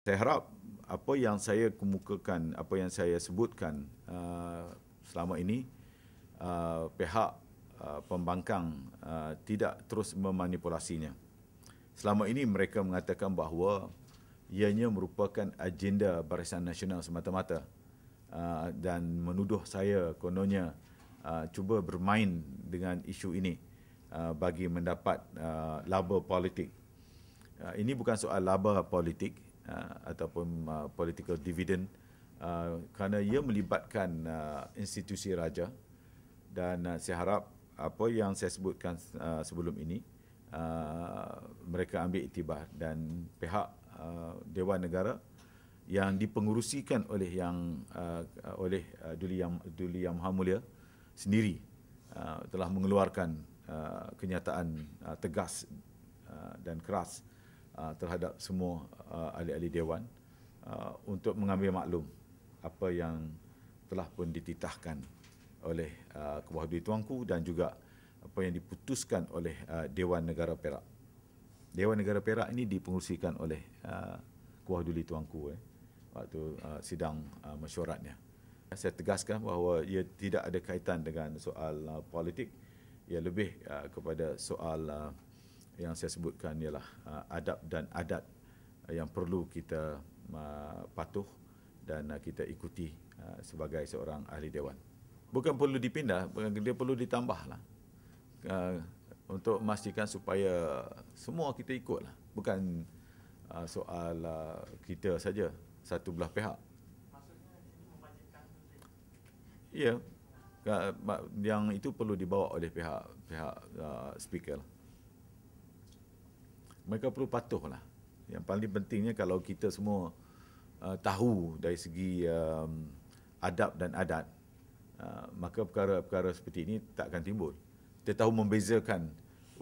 saya harap apa yang saya kemukakan, apa yang saya sebutkan uh, selama ini, uh, pihak uh, pembangkang uh, tidak terus memanipulasinya. Selama ini mereka mengatakan bahawa ianya merupakan agenda Barisan Nasional semata-mata uh, dan menuduh saya kononnya uh, cuba bermain dengan isu ini uh, bagi mendapat uh, laba politik. Uh, ini bukan soal laba politik, Ah, ataupun uh, political dividend uh, kerana ia melibatkan uh, institusi raja dan uh, saya harap apa yang saya sebutkan uh, sebelum ini uh, mereka ambil itibar dan pihak uh, dewan negara yang dipengurusikan oleh yang uh, oleh Duli Yang Duli Yang Maha Mulia sendiri uh, telah mengeluarkan uh, kenyataan uh, tegas uh, dan keras Uh, terhadap semua uh, ahli-ahli dewan uh, untuk mengambil maklum apa yang telah pun dititahkan oleh uh, kebahagiaan tuanku dan juga apa yang diputuskan oleh uh, Dewan Negara Perak. Dewan Negara Perak ini dipengerusikan oleh uh, Kuah Duli Tuanku eh, waktu uh, sidang uh, mesyuaratnya. Saya tegaskan bahawa ia tidak ada kaitan dengan soal uh, politik, ia lebih uh, kepada soal uh, yang saya sebutkan ialah uh, adab dan adat uh, yang perlu kita uh, patuh dan uh, kita ikuti uh, sebagai seorang ahli dewan. Bukan perlu dipindah, dia perlu ditambahlah. Uh, untuk memastikan supaya semua kita ikutlah, bukan uh, soal uh, kita saja satu belah pihak. Maksudnya Ya. Yeah. yang itu perlu dibawa oleh pihak pihak uh, speaker. Lah mereka perlu patuh lah. Yang paling pentingnya kalau kita semua uh, tahu dari segi um, adab dan adat, uh, maka perkara-perkara seperti ini tak akan timbul. Kita tahu membezakan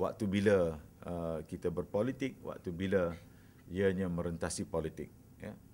waktu bila uh, kita berpolitik, waktu bila ianya merentasi politik. Yeah.